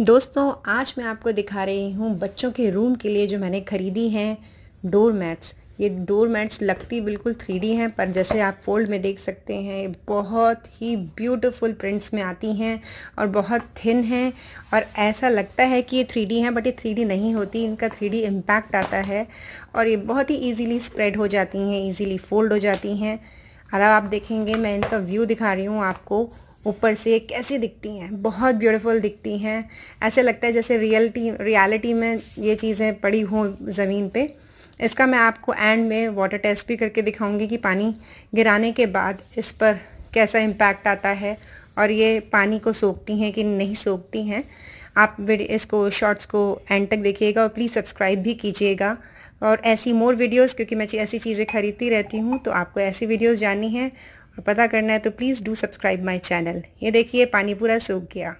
दोस्तों आज मैं आपको दिखा रही हूँ बच्चों के रूम के लिए जो मैंने ख़रीदी हैं डोर मैट्स ये डोर मैट्स लगती बिल्कुल थ्री हैं पर जैसे आप फोल्ड में देख सकते हैं बहुत ही ब्यूटीफुल प्रिंट्स में आती हैं और बहुत थिन हैं और ऐसा लगता है कि ये थ्री हैं बट ये थ्री नहीं होती इनका थ्री डी इम्पैक्ट आता है और ये बहुत ही ईजीली स्प्रेड हो जाती हैं ईजीली फोल्ड हो जाती हैं और अब आप देखेंगे मैं इनका व्यू दिखा रही हूँ आपको ऊपर से कैसी दिखती हैं बहुत ब्यूटीफुल दिखती हैं ऐसे लगता है जैसे रियलिटी रियलिटी में ये चीज़ें पड़ी हों ज़मीन पे इसका मैं आपको एंड में वाटर टेस्ट भी करके दिखाऊंगी कि पानी गिराने के बाद इस पर कैसा इम्पैक्ट आता है और ये पानी को सोखती हैं कि नहीं सोखती हैं आप इसको शॉर्ट्स को एंड तक देखिएगा और प्लीज़ सब्सक्राइब भी कीजिएगा और ऐसी मोर वीडियोस क्योंकि मैं ऐसी चीज़ें खरीदती रहती हूँ तो आपको ऐसी वीडियोस जाननी है और पता करना है तो please do subscribe my channel ये देखिए पानीपुरा सूख गया